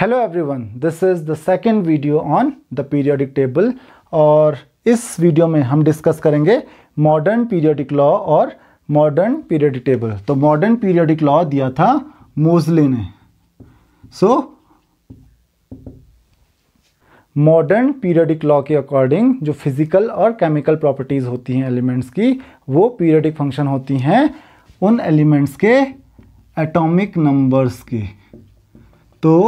hello everyone this is the second video on the periodic table और इस video में हम डिस्कस करेंगे मॉडर्न पीरियोडिक लॉ और मॉडर्न पीरियोडिक टेबल तो मॉडर्न पीरियोडिक लॉ दिया था मोजले ने सो मॉडर्न पीरियोडिक लॉ के अकॉर्डिंग जो फिजिकल और केमिकल प्रॉपर्टीज़ होती हैं एलिमेंट्स की वो पीरियडिक फंक्शन होती हैं उन एलिमेंट्स के एटॉमिक नंबर्स के तो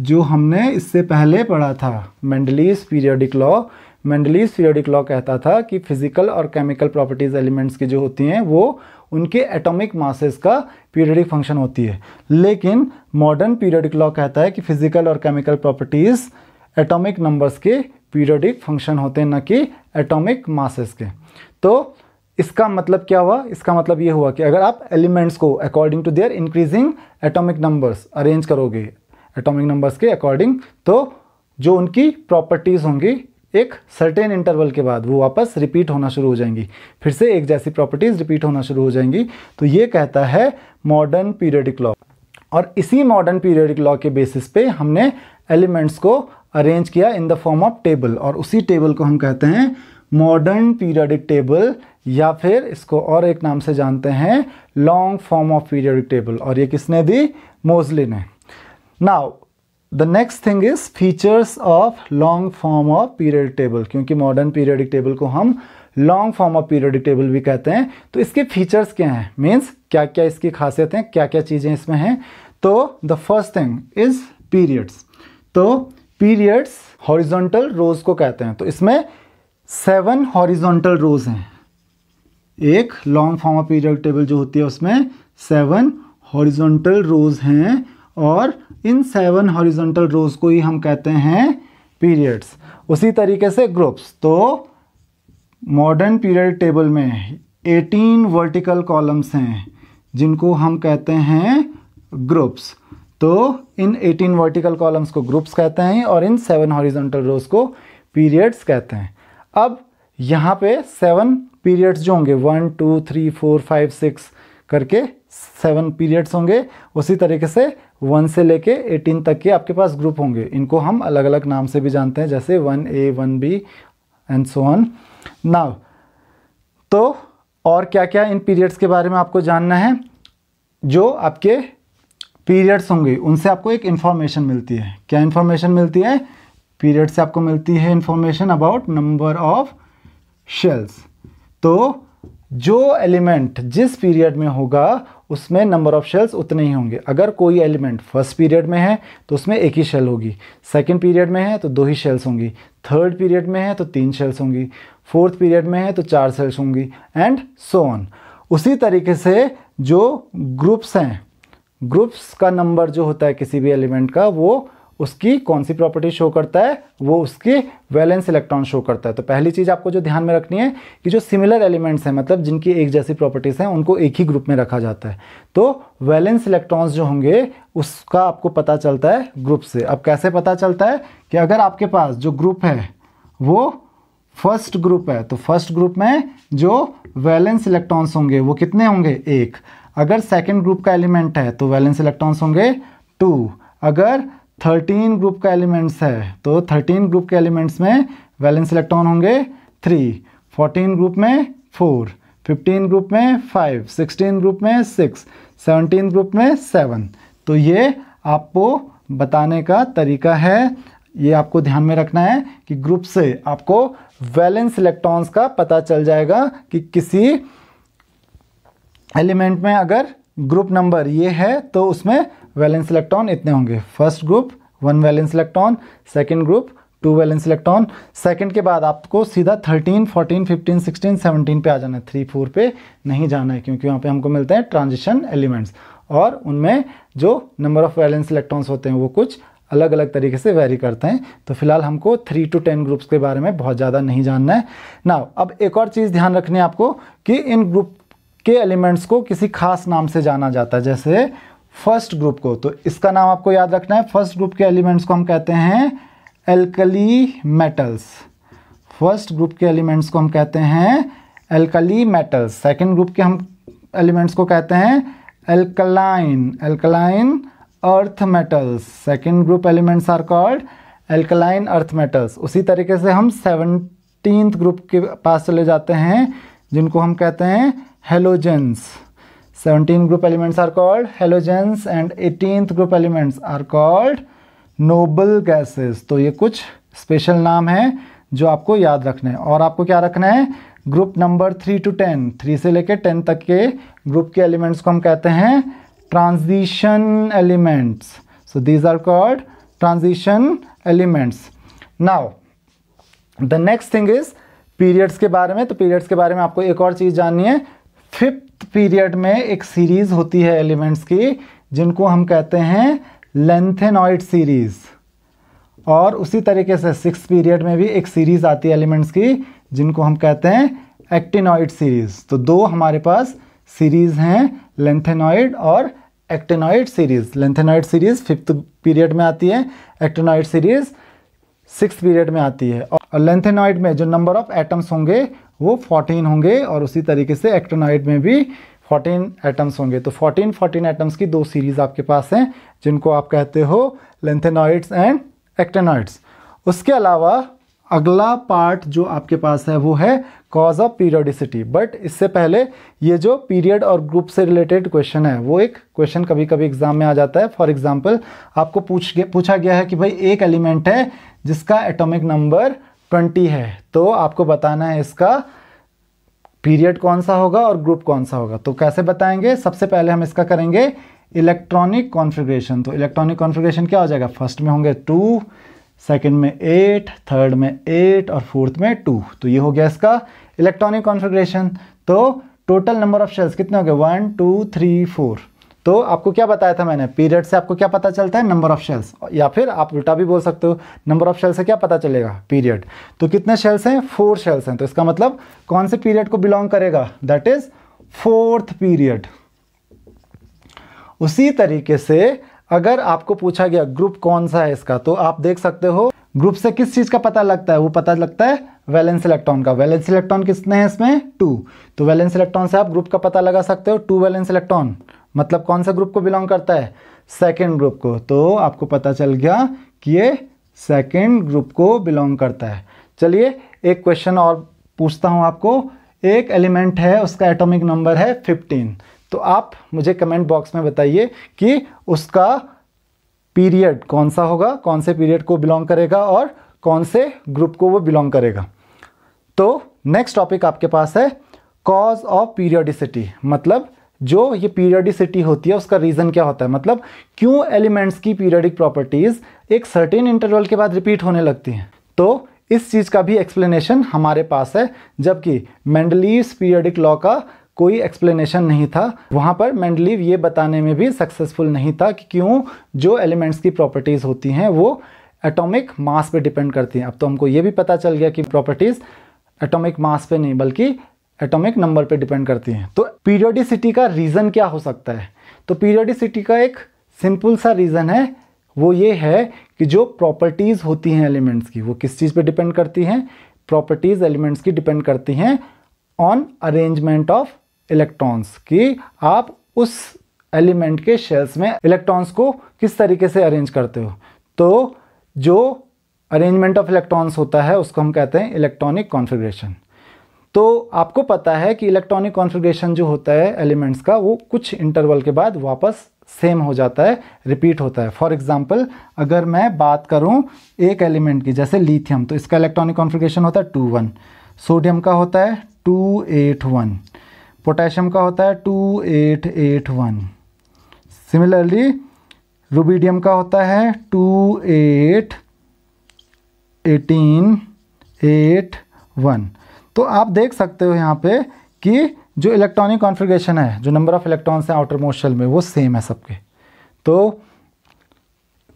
जो हमने इससे पहले पढ़ा था Mendeleev's periodic law Mendeleev's periodic law कहता था कि फिजिकल और केमिकल प्रॉपर्टीज एलिमेंट्स की जो होती हैं वो उनके एटॉमिक मासेस का पीरियडिक फंक्शन होती है लेकिन मॉडर्न पीरियडिक लॉ कहता है कि फिजिकल और केमिकल प्रॉपर्टीज एटॉमिक नंबर्स के पीरियडिक फंक्शन होते हैं न कि एटॉमिक मासेस के तो इसका मतलब क्या हुआ इसका मतलब ये हुआ कि अगर आप एलिमेंट्स को according to their increasing atomic numbers arrange करोगे एटॉमिक नंबर्स के अकॉर्डिंग तो जो उनकी प्रॉपर्टीज़ होंगी एक सर्टेन इंटरवल के बाद वो वापस रिपीट होना शुरू हो जाएंगी फिर से एक जैसी प्रॉपर्टीज़ रिपीट होना शुरू हो जाएंगी तो ये कहता है मॉडर्न पीरियडिक लॉ और इसी मॉडर्न पीरियडिक लॉ के बेसिस पे हमने एलिमेंट्स को अरेंज किया in the form of table और उसी टेबल को हम कहते हैं मॉडर्न पीरियडिक टेबल या फिर इसको और एक नाम से जानते हैं long form of periodic table और ये किसने दी मोजली ने now the next thing is features of long form of period table क्योंकि मॉडर्न पीरियडिक टेबल को हम long form of periodic table भी कहते हैं तो इसके फीचर्स क्या हैं मीन्स क्या क्या इसकी खासियत हैं क्या क्या चीज़ें इसमें हैं तो the first thing is periods तो पीरियड्स हॉरिजोंटल रोज को कहते हैं तो इसमें सेवन हॉरिजोंटल रोज हैं एक long form of period table जो होती है उसमें सेवन हॉरिजोंटल रोज हैं और इन सेवन हॉरिजॉन्टल रोज को ही हम कहते हैं पीरियड्स उसी तरीके से ग्रुप्स तो मॉडर्न पीरियड टेबल में 18 वर्टिकल कॉलम्स हैं जिनको हम कहते हैं ग्रुप्स तो इन 18 वर्टिकल कॉलम्स को ग्रुप्स कहते हैं और इन सेवन हॉरिजॉन्टल रोज को पीरियड्स कहते हैं अब यहाँ पे सेवन पीरियड्स जो होंगे one two three four five six करके सेवन पीरियड्स होंगे उसी तरीके से वन से लेके एटीन तक के आपके पास ग्रुप होंगे इनको हम अलग अलग नाम से भी जानते हैं जैसे one A one B and so on now तो और क्या क्या इन पीरियड्स के बारे में आपको जानना है जो आपके पीरियड्स होंगे उनसे आपको एक इन्फॉर्मेशन मिलती है क्या इन्फॉर्मेशन मिलती है पीरियड से आपको मिलती है information about number of shells तो जो एलिमेंट जिस पीरियड में होगा उसमें नंबर ऑफ शेल्स उतने ही होंगे अगर कोई एलिमेंट फर्स्ट पीरियड में है तो उसमें एक ही शेल होगी सेकंड पीरियड में है तो दो ही शेल्स होंगी थर्ड पीरियड में है तो तीन शेल्स होंगी फोर्थ पीरियड में है तो चार शेल्स होंगी एंड सो ऑन उसी तरीके से जो ग्रुप्स हैं ग्रुप्स का नंबर जो होता है किसी भी एलिमेंट का वो उसकी कौन सी प्रॉपर्टी शो करता है वो उसके वैलेंस इलेक्ट्रॉन शो करता है तो पहली चीज़ आपको जो ध्यान में रखनी है कि जो सिमिलर एलिमेंट्स हैं मतलब जिनकी एक जैसी प्रॉपर्टीज़ हैं उनको एक ही ग्रुप में रखा जाता है तो वैलेंस इलेक्ट्रॉन्स जो होंगे उसका आपको पता चलता है ग्रुप से अब कैसे पता चलता है कि अगर आपके पास जो ग्रुप है वो फर्स्ट ग्रुप है तो फर्स्ट ग्रुप में जो वैलेंस इलेक्ट्रॉन्स होंगे वो कितने होंगे एक अगर सेकेंड ग्रुप का एलिमेंट है तो वैलेंस इलेक्ट्रॉन्स होंगे टू अगर थर्टीन ग्रुप का एलिमेंट्स है तो थर्टीन ग्रुप के एलिमेंट्स में वैलेंस इलेक्ट्रॉन होंगे थ्री फोर्टीन ग्रुप में फोर फिफ्टीन ग्रुप में फाइव सिक्सटीन ग्रुप में सिक्स सेवनटीन ग्रुप में सेवन तो ये आपको बताने का तरीका है ये आपको ध्यान में रखना है कि ग्रुप से आपको वैलेंस इलेक्ट्रॉन्स का पता चल जाएगा कि किसी एलिमेंट में अगर ग्रुप नंबर ये है तो उसमें वैलेंस इलेक्ट्रॉन इतने होंगे first group one valence electron second group two valence electron second के बाद आपको सीधा thirteen fourteen fifteen sixteen seventeen पे आ जाना है थ्री फोर पे नहीं जाना है क्योंकि वहाँ पे हमको मिलते हैं ट्रांजिशन एलिमेंट्स और उनमें जो नंबर ऑफ वैलेंस इलेक्ट्रॉन्स होते हैं वो कुछ अलग अलग तरीके से वेरी करते हैं तो फिलहाल हमको थ्री टू टेन ग्रुप्स के बारे में बहुत ज़्यादा नहीं जानना है ना अब एक और चीज़ ध्यान रखनी है आपको कि इन ग्रुप के एलिमेंट्स को किसी खास नाम से जाना जाता है जैसे फर्स्ट ग्रुप को तो इसका नाम आपको याद रखना है फर्स्ट ग्रुप के एलिमेंट्स को हम कहते हैं एल्कली मेटल्स फर्स्ट ग्रुप के एलिमेंट्स को हम कहते हैं एल्कली मेटल्स सेकेंड ग्रुप के हम एलिमेंट्स को कहते हैं alkaline alkaline earth metals second group elements are called alkaline earth metals उसी तरीके से हम सेवनटीन ग्रुप के पास चले जाते हैं जिनको हम कहते हैं halogens 17 group elements are called halogens and 18th group elements are called noble gases तो ये कुछ स्पेशल नाम है जो आपको याद रखना है और आपको क्या रखना है group number three to ten three से लेकर टेन तक के ग्रुप के एलिमेंट्स को हम कहते हैं transition elements so these are called transition elements now the next thing is periods के बारे में तो पीरियड्स के बारे में आपको एक और चीज़ जाननी है फिफ्थ पीरियड में एक सीरीज होती है एलिमेंट्स की जिनको हम कहते हैं लेंथेनॉइड सीरीज और उसी तरीके से सिक्स पीरियड में भी एक सीरीज आती है एलिमेंट्स की जिनको हम कहते हैं एक्टिनॉइड सीरीज तो दो हमारे पास सीरीज हैं लेंथेनॉइड और actinoid series lanthanoid series fifth period में आती है एक्टेनॉइड सीरीज़ सिक्स पीरियड में आती है और लेंथेनॉइड में जो नंबर ऑफ एटम्स होंगे वो फोर्टीन होंगे और उसी तरीके से एक्टोनॉइड में भी फोर्टीन एटम्स होंगे तो फोर्टीन फोर्टीन एटम्स की दो सीरीज आपके पास हैं जिनको आप कहते हो लेंथेनॉइड्स एंड एक्टेनॉइड्स उसके अलावा अगला पार्ट जो आपके पास है वो है कॉज ऑफ पीरियडिसिटी बट इससे पहले ये जो पीरियड और ग्रुप से रिलेटेड क्वेश्चन है वो एक क्वेश्चन कभी कभी एग्जाम में आ जाता है फॉर एग्जाम्पल आपको पूछ गया पूछा गया है कि भाई एक एलिमेंट है जिसका एटॉमिक नंबर ट्वेंटी है तो आपको बताना है इसका पीरियड कौन सा होगा और ग्रुप कौन सा होगा तो कैसे बताएंगे सबसे पहले हम इसका करेंगे इलेक्ट्रॉनिक कॉन्फ़िगरेशन तो इलेक्ट्रॉनिक कॉन्फ़िगरेशन क्या हो जाएगा फर्स्ट में होंगे टू सेकंड में एट थर्ड में एट और फोर्थ में टू तो ये हो गया इसका इलेक्ट्रॉनिक कॉन्फ़िगरेशन तो टोटल नंबर ऑफ शेल्स कितने हो गए वन टू थ्री फोर तो आपको क्या बताया था मैंने पीरियड से आपको क्या पता चलता है नंबर ऑफ शेल्स या फिर आप उल्टा भी बोल सकते हो नंबर ऑफ शेल्स से क्या पता चलेगा पीरियड तो कितने शेल्स हैं फोर शेल्स हैं तो इसका मतलब कौन से पीरियड को बिलोंग करेगा दैट इज फोर्थ पीरियड उसी तरीके से अगर आपको पूछा गया ग्रुप कौन सा है इसका तो आप देख सकते हो ग्रुप से किस चीज़ का पता लगता है वो पता लगता है वैलेंस इलेक्ट्रॉन का वैलेंस इलेक्ट्रॉन किसने हैं इसमें टू तो वैलेंस इलेक्ट्रॉन से आप ग्रुप का पता लगा सकते हो टू वैलेंस इलेक्ट्रॉन मतलब कौन सा ग्रुप को बिलोंग करता है सेकेंड ग्रुप को तो आपको पता चल गया कि ये सेकेंड ग्रुप को बिलोंग करता है चलिए एक क्वेश्चन और पूछता हूँ आपको एक एलिमेंट है उसका एटॉमिक नंबर है फिफ्टीन तो आप मुझे कमेंट बॉक्स में बताइए कि उसका पीरियड कौन सा होगा कौन से पीरियड को बिलोंग करेगा और कौन से ग्रुप को वो बिलोंग करेगा तो नेक्स्ट टॉपिक आपके पास है कॉज ऑफ पीरियडिसिटी मतलब जो ये पीरियडिसिटी होती है उसका रीज़न क्या होता है मतलब क्यों एलिमेंट्स की पीरियडिक प्रॉपर्टीज़ एक सर्टेन इंटरवल के बाद रिपीट होने लगती हैं तो इस चीज़ का भी एक्सप्लेनेशन हमारे पास है जबकि मैंडलीव पीरियडिक लॉ का कोई एक्सप्लेनेशन नहीं था वहाँ पर मेंडलीव ये बताने में भी सक्सेसफुल नहीं था कि क्यों जो एलिमेंट्स की प्रॉपर्टीज़ होती हैं वो एटॉमिक मास पे डिपेंड करती हैं अब तो हमको ये भी पता चल गया कि प्रॉपर्टीज़ एटॉमिक मास पे नहीं बल्कि एटॉमिक नंबर पे डिपेंड करती हैं तो पीरियोडिसिटी का रीज़न क्या हो सकता है तो पीरियोडिसिटी का एक सिंपल सा रीज़न है वो ये है कि जो प्रॉपर्टीज़ होती हैं एलिमेंट्स की वो किस चीज़ पे डिपेंड करती हैं प्रॉपर्टीज़ एलिमेंट्स की डिपेंड करती हैं ऑन अरेंजमेंट ऑफ इलेक्ट्रॉन्स कि आप उस एलिमेंट के शेल्स में इलेक्ट्रॉन्स को किस तरीके से अरेंज करते हो तो जो अरेंजमेंट ऑफ इलेक्ट्रॉन्स होता है उसको हम कहते हैं इलेक्ट्रॉनिक कॉन्फ़िगरेशन तो आपको पता है कि इलेक्ट्रॉनिक कॉन्फ़िगरेशन जो होता है एलिमेंट्स का वो कुछ इंटरवल के बाद वापस सेम हो जाता है रिपीट होता है फॉर एग्जाम्पल अगर मैं बात करूँ एक एलिमेंट की जैसे लीथियम तो इसका इलेक्ट्रॉनिक कॉन्फ़िगरेशन होता है टू वन सोडियम का होता है टू एट वन पोटेशियम का होता है two eight eight one similarly rubidium का होता है two eight eighteen eight one तो आप देख सकते हो यहाँ पे कि जो इलेक्ट्रॉनिक कॉन्फ़िगरेशन है जो नंबर ऑफ़ इलेक्ट्रॉन्स है आउटर मोशल में वो सेम है सबके तो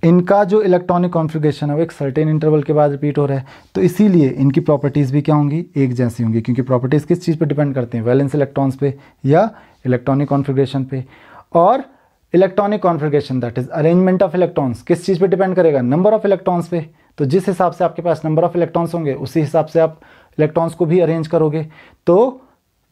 इनका जो इलेक्ट्रॉनिक कॉन्फ़िगरेशन है वो एक सर्टेन इंटरवल के बाद रिपीट हो रहा है तो इसीलिए इनकी प्रॉपर्टीज़ भी क्या होंगी एक जैसी होंगी क्योंकि प्रॉपर्टीज़ किस चीज़ पर डिपेंड करते हैं वैलेंस इलेक्ट्रॉन्स पे या इलेक्ट्रॉनिक कॉन्फ़िगरेशन पे और electronic configuration that is arrangement of electrons किस चीज़ पर डिपेंड करेगा नंबर ऑफ इलेक्ट्रॉन्स पे तो जिस हिसाब से आपके पास नंबर ऑफ इलेक्ट्रॉन्स होंगे उसी हिसाब से आप इलेक्ट्रॉन्स को भी अरेंज करोगे तो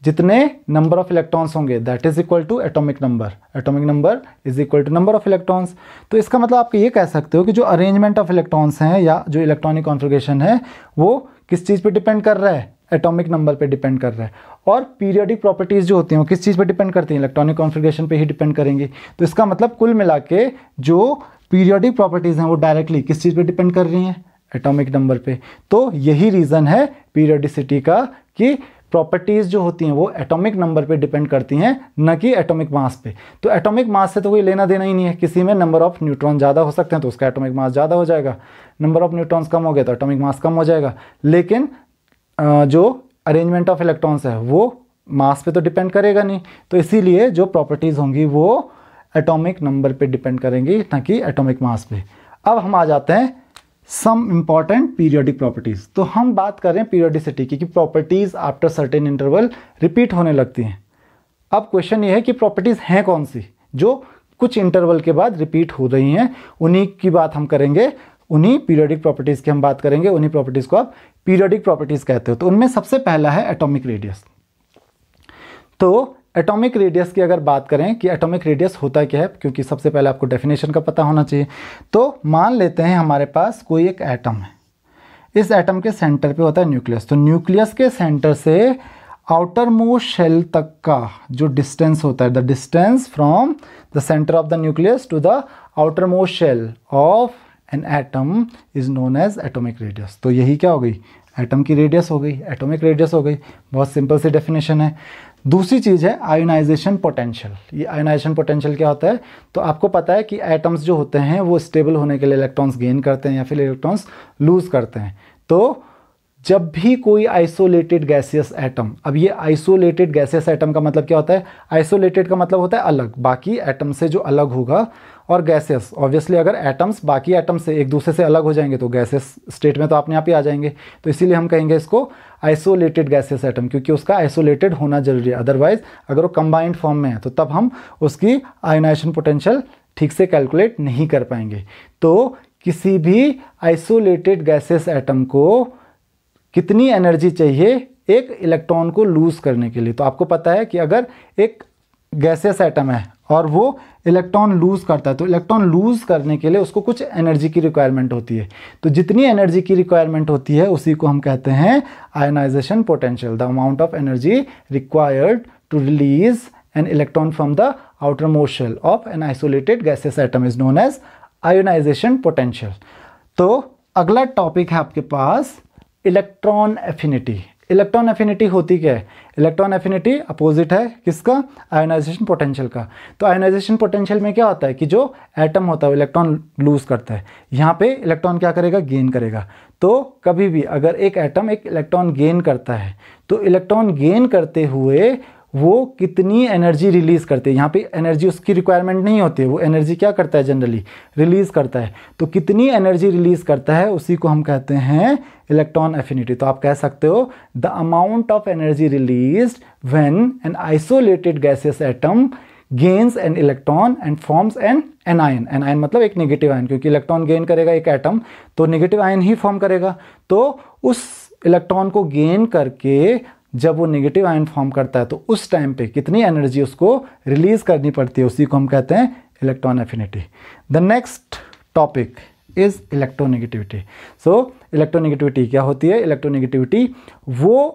जितने नंबर ऑफ इलेक्ट्रॉन्स होंगे that is equal to atomic number atomic number is equal to number of electrons तो इसका मतलब आप ये कह सकते हो कि जो अरेंजमेंट ऑफ इलेक्ट्रॉन्स हैं या जो इलेक्ट्रॉनिक कॉन्फ़िगरेशन है वो किस चीज़ पे डिपेंड कर रहा है एटॉमिक नंबर पे डिपेंड कर रहा है और पीरियडिक प्रॉपर्टीज़ जो होती हैं वो किस चीज़ पे डिपेंड करती हैं इलेक्ट्रॉनिक कॉन्फ़िगरेशन पे ही डिपेंड करेंगी तो इसका मतलब कुल मिला के जो पीरियडिक प्रॉपर्टीज़ हैं वो डायरेक्टली किस चीज़ पर डिपेंड कर रही हैं एटॉमिक नंबर पर तो यही रीज़न है पीरियडिसिटी का कि प्रॉपर्टीज़ जो होती हैं वो एटॉमिक नंबर पे डिपेंड करती हैं न कि एटॉमिक मास पे तो एटॉमिक मास से तो कोई लेना देना ही नहीं है किसी में नंबर ऑफ न्यूट्रॉन ज़्यादा हो सकते हैं तो उसका एटॉमिक मास ज़्यादा हो जाएगा नंबर ऑफ न्यूट्रॉन्स कम हो गया तो एटॉमिक मास कम हो जाएगा लेकिन जो अरेंजमेंट ऑफ इलेक्ट्रॉन्स है वो मास पे तो डिपेंड करेगा नहीं तो इसीलिए जो प्रॉपर्टीज़ होंगी वो एटॉमिक नंबर पे डिपेंड करेंगी ना कि एटॉमिक मास पे अब हम आ जाते हैं सम इम्पॉर्टेंट पीरियोडिक प्रॉपर्टीज़ तो हम बात कर रहे हैं पीरियोडिसिटी की कि properties after certain interval repeat होने लगती हैं अब क्वेश्चन ये है कि प्रॉपर्टीज़ हैं कौन सी जो कुछ इंटरवल के बाद रिपीट हो रही हैं उन्हीं की बात हम करेंगे उन्हीं पीरियोडिक प्रॉपर्टीज़ की हम बात करेंगे उन्हीं प्रॉपर्टीज़ को आप पीरियोडिक प्रॉपर्टीज़ कहते हो तो उनमें सबसे पहला है एटॉमिक रेडियस तो एटॉमिक रेडियस की अगर बात करें कि एटॉमिक रेडियस होता क्या है क्योंकि सबसे पहले आपको डेफिनेशन का पता होना चाहिए तो मान लेते हैं हमारे पास कोई एक एटम है इस एटम के सेंटर पे होता है न्यूक्लियस तो न्यूक्लियस के सेंटर से आउटर मोस्ट शेल तक का जो डिस्टेंस होता है the distance from the centre of the nucleus to the outer most shell of an atom is known as atomic radius तो यही क्या हो गई एटम की रेडियस हो गई एटॉमिक रेडियस हो गई बहुत सिंपल सी डेफिनेशन है दूसरी चीज़ है आयोनाइजेशन पोटेंशियल ये आयोनाइजेशन पोटेंशियल क्या होता है तो आपको पता है कि एटम्स जो होते हैं वो स्टेबल होने के लिए इलेक्ट्रॉन्स गेन करते हैं या फिर इलेक्ट्रॉन्स लूज़ करते हैं तो जब भी कोई आइसोलेटेड गैसियस एटम अब ये आइसोलेटेड गैसियस एटम का मतलब क्या होता है आइसोलेटेड का मतलब होता है अलग बाकी एटम से जो अलग होगा और गैसेस ऑब्वियसली अगर एटम्स बाकी एटम्स से एक दूसरे से अलग हो जाएंगे तो गैसेस स्टेट में तो अपने आप ही आ जाएंगे तो इसीलिए हम कहेंगे इसको आइसोलेटेड गैसेस एटम क्योंकि उसका आइसोलेटेड होना जरूरी है अदरवाइज अगर वो कंबाइंड फॉर्म में है तो तब हम उसकी आयोनाइजेशन पोटेंशियल ठीक से कैलकुलेट नहीं कर पाएंगे तो किसी भी आइसोलेटेड गैसेस एटम को कितनी एनर्जी चाहिए एक इलेक्ट्रॉन को लूज़ करने के लिए तो आपको पता है कि अगर एक गैसियस एटम है और वो इलेक्ट्रॉन लूज़ करता है तो इलेक्ट्रॉन लूज़ करने के लिए उसको कुछ एनर्जी की रिक्वायरमेंट होती है तो जितनी एनर्जी की रिक्वायरमेंट होती है उसी को हम कहते हैं ionisation potential the amount of energy required to release an electron from the outer motion of an isolated gases atom is known as ionisation potential तो अगला टॉपिक है आपके पास इलेक्ट्रॉन एफिनिटी इलेक्ट्रॉन एफिनिटी होती क्या है इलेक्ट्रॉन एफिनिटी अपोजिट है किसका आयोनाइजेशन पोटेंशियल का तो आयोनाइजेशन पोटेंशियल में क्या होता है कि जो एटम होता है इलेक्ट्रॉन लूज करता है यहाँ पे इलेक्ट्रॉन क्या करेगा गेन करेगा तो कभी भी अगर एक एटम एक इलेक्ट्रॉन गेन करता है तो इलेक्ट्रॉन गेन करते हुए वो कितनी एनर्जी रिलीज़ करते हैं यहाँ पे एनर्जी उसकी रिक्वायरमेंट नहीं होती है वो एनर्जी क्या करता है जनरली रिलीज़ करता है तो कितनी एनर्जी रिलीज़ करता है उसी को हम कहते हैं इलेक्ट्रॉन एफिनिटी तो आप कह सकते हो the amount of energy release when an isolated gases atom gains an electron and forms an anion anion मतलब एक नेगेटिव आयन क्योंकि इलेक्ट्रॉन गेन करेगा एक एटम तो नेगेटिव आयन ही फॉर्म करेगा तो उस इलेक्ट्रॉन को गेन करके जब वो नेगेटिव आयन फॉर्म करता है तो उस टाइम पे कितनी एनर्जी उसको रिलीज़ करनी पड़ती है उसी को हम कहते हैं electron affinity the next topic is electronegativity so electronegativity क्या होती है इलेक्ट्रोनेगेटिविटी वो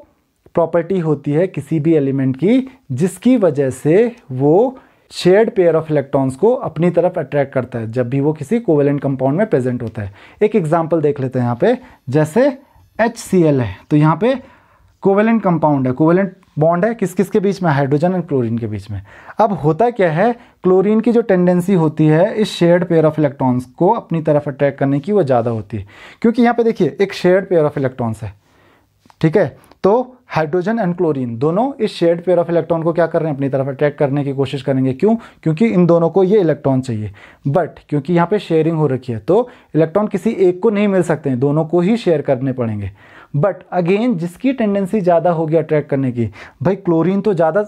प्रॉपर्टी होती है किसी भी एलिमेंट की जिसकी वजह से वो शेयर्ड पेयर ऑफ इलेक्ट्रॉन्स को अपनी तरफ अट्रैक्ट करता है जब भी वो किसी कोवेलेंट कंपाउंड में प्रेजेंट होता है एक एग्जाम्पल देख लेते हैं यहाँ पे जैसे एच है तो यहाँ पे कोवेलेंट कंपाउंड है कोवेलेंट बॉन्ड है किस किस के बीच में हाइड्रोजन एंड क्लोरीन के बीच में अब होता क्या है क्लोरीन की जो टेंडेंसी होती है इस शेयर्ड पेयर ऑफ इलेक्ट्रॉन्स को अपनी तरफ अट्रैक्ट करने की वो ज़्यादा होती है क्योंकि यहाँ पे देखिए एक शेयर्ड पेयर ऑफ इलेक्ट्रॉन्स है ठीक है तो हाइड्रोजन एंड क्लोरीन दोनों इस शेयर्ड पेयर ऑफ इलेक्ट्रॉन को क्या कर रहे हैं अपनी तरफ अट्रैक्ट करने की कोशिश करेंगे क्यों क्योंकि इन दोनों को ये इलेक्ट्रॉन चाहिए बट क्योंकि यहाँ पे शेयरिंग हो रखी है तो इलेक्ट्रॉन किसी एक को नहीं मिल सकते हैं दोनों को ही शेयर करने पड़ेंगे बट अगेन जिसकी टेंडेंसी ज़्यादा होगी अट्रैक्ट करने की भाई क्लोरीन तो ज़्यादा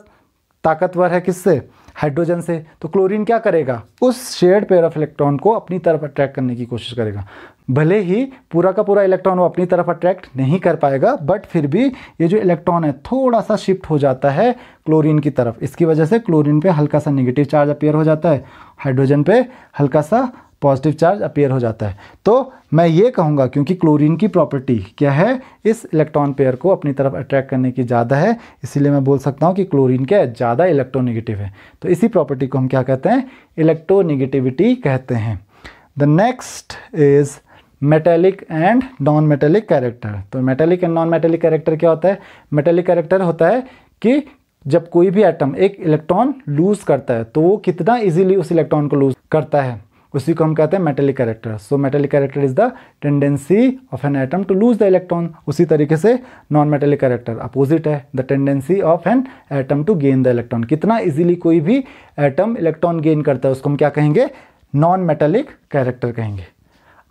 ताकतवर है किससे हाइड्रोजन से तो क्लोरीन क्या करेगा उस शेयर्ड पेयर ऑफ इलेक्ट्रॉन को अपनी तरफ अट्रैक्ट करने की कोशिश करेगा भले ही पूरा का पूरा इलेक्ट्रॉन वो अपनी तरफ अट्रैक्ट नहीं कर पाएगा बट फिर भी ये जो इलेक्ट्रॉन है थोड़ा सा शिफ्ट हो जाता है क्लोरीन की तरफ इसकी वजह से क्लोरीन पे हल्का सा नेगेटिव चार्ज अपेयर हो जाता है हाइड्रोजन पे हल्का सा पॉजिटिव चार्ज अपेयर हो जाता है तो मैं ये कहूँगा क्योंकि क्लोरीन की प्रॉपर्टी क्या है इस इलेक्ट्रॉन पेयर को अपनी तरफ अट्रैक्ट करने की ज़्यादा है इसीलिए मैं बोल सकता हूँ कि क्लोरीन क्या ज़्यादा इलेक्ट्रोनिगेटिव है तो इसी प्रॉपर्टी को हम क्या कहते हैं इलेक्ट्रोनिगेटिविटी कहते हैं the next is metallic and non metallic character तो metallic and non metallic character क्या होता है मेटेलिक कैरेक्टर होता है कि जब कोई भी एटम एक इलेक्ट्रॉन लूज करता है तो वो कितना इजीली उस इलेक्ट्रॉन को लूज करता है उसी को हम कहते हैं metallic character so metallic character is the tendency of an atom to lose the electron उसी तरीके से नॉन मेटेलिक कैरेक्टर अपोजिट है the tendency of an atom to gain the electron कितना इजीली कोई भी एटम इलेक्ट्रॉन गेन करता है उसको हम क्या कहेंगे नॉन मेटेलिक कैरेक्टर कहेंगे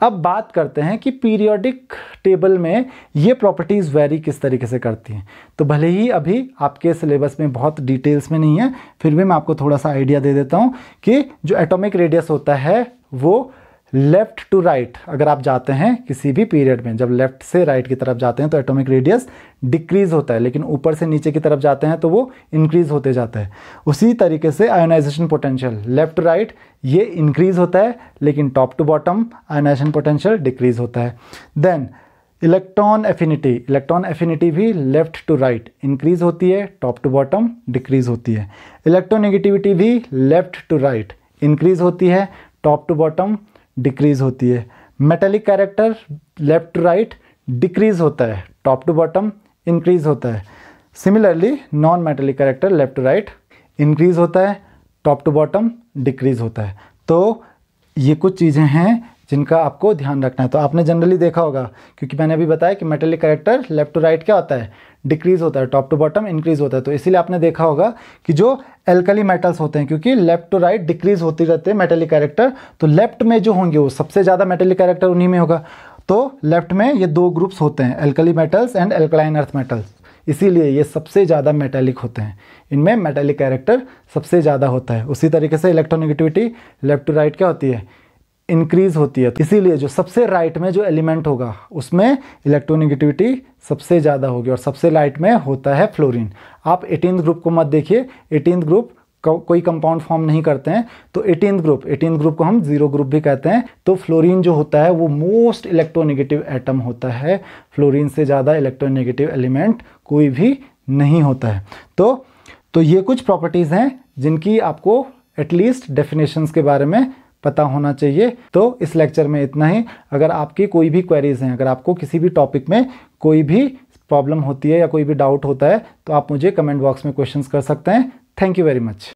अब बात करते हैं कि पीरियोडिक टेबल में ये प्रॉपर्टीज़ वेरी किस तरीके से करती हैं तो भले ही अभी आपके सिलेबस में बहुत डिटेल्स में नहीं है फिर भी मैं आपको थोड़ा सा आइडिया दे देता हूँ कि जो एटॉमिक रेडियस होता है वो लेफ्ट टू राइट अगर आप जाते हैं किसी भी पीरियड में जब लेफ्ट से राइट right की तरफ जाते हैं तो एटॉमिक रेडियस डिक्रीज होता है लेकिन ऊपर से नीचे की तरफ जाते हैं तो वो इंक्रीज होते जाता है उसी तरीके से ionisation potential left to right ये इंक्रीज होता है लेकिन top to bottom ionisation potential decrease होता है then electron affinity electron affinity भी लेफ्ट टू राइट इंक्रीज होती है टॉप टू बॉटम डिक्रीज होती है इलेक्ट्रोनेगेटिविटी भी लेफ्ट टू राइट इंक्रीज होती है टॉप टू बॉटम डिक्रीज होती है metallic character left to right decrease होता है टॉप टू बॉटम इंक्रीज होता है similarly non metallic character left to right increase होता है टॉप टू बॉटम डिक्रीज होता है तो ये कुछ चीज़ें हैं जिनका आपको ध्यान रखना है तो आपने जनरली देखा होगा क्योंकि मैंने अभी बताया कि metallic character left to right क्या होता है डिक्रीज होता है टॉप टू बॉटम इंक्रीज होता है तो इसीलिए आपने देखा होगा कि जो एल्कली मेटल्स होते हैं क्योंकि लेफ्ट टू राइट डिक्रीज होती रहते हैं मेटेलिक कैरेक्टर तो लेफ्ट में जो होंगे वो सबसे ज़्यादा मेटेलिक कैरेक्टर उन्हीं में होगा तो लेफ्ट में ये दो ग्रुप्स होते हैं alkali metals and alkaline earth metals इसीलिए ये सबसे ज़्यादा मेटेलिक होते हैं इनमें मेटेलिक कैरेक्टर सबसे ज़्यादा होता है उसी तरीके से इलेक्ट्रोनेगेटिविटी लेफ्ट टू राइट क्या होती है इंक्रीज होती है तो इसीलिए जो सबसे राइट में जो एलिमेंट होगा उसमें इलेक्ट्रोनिगेटिविटी सबसे ज़्यादा होगी और सबसे लाइट में होता है फ्लोरीन आप एटीन ग्रुप को मत देखिए एटीन ग्रुप को, कोई कंपाउंड फॉर्म नहीं करते हैं तो एटीन ग्रुप एटीन ग्रुप को हम जीरो ग्रुप भी कहते हैं तो फ्लोरीन जो होता है वो मोस्ट इलेक्ट्रोनेगेटिव एटम होता है फ्लोरीन से ज़्यादा इलेक्ट्रोनेगेटिव एलिमेंट कोई भी नहीं होता है तो तो ये कुछ प्रॉपर्टीज़ हैं जिनकी आपको एटलीस्ट डेफिनेशंस के बारे में पता होना चाहिए तो इस लेक्चर में इतना ही अगर आपकी कोई भी क्वेरीज हैं अगर आपको किसी भी टॉपिक में कोई भी प्रॉब्लम होती है या कोई भी डाउट होता है तो आप मुझे कमेंट बॉक्स में क्वेश्चंस कर सकते हैं थैंक यू वेरी मच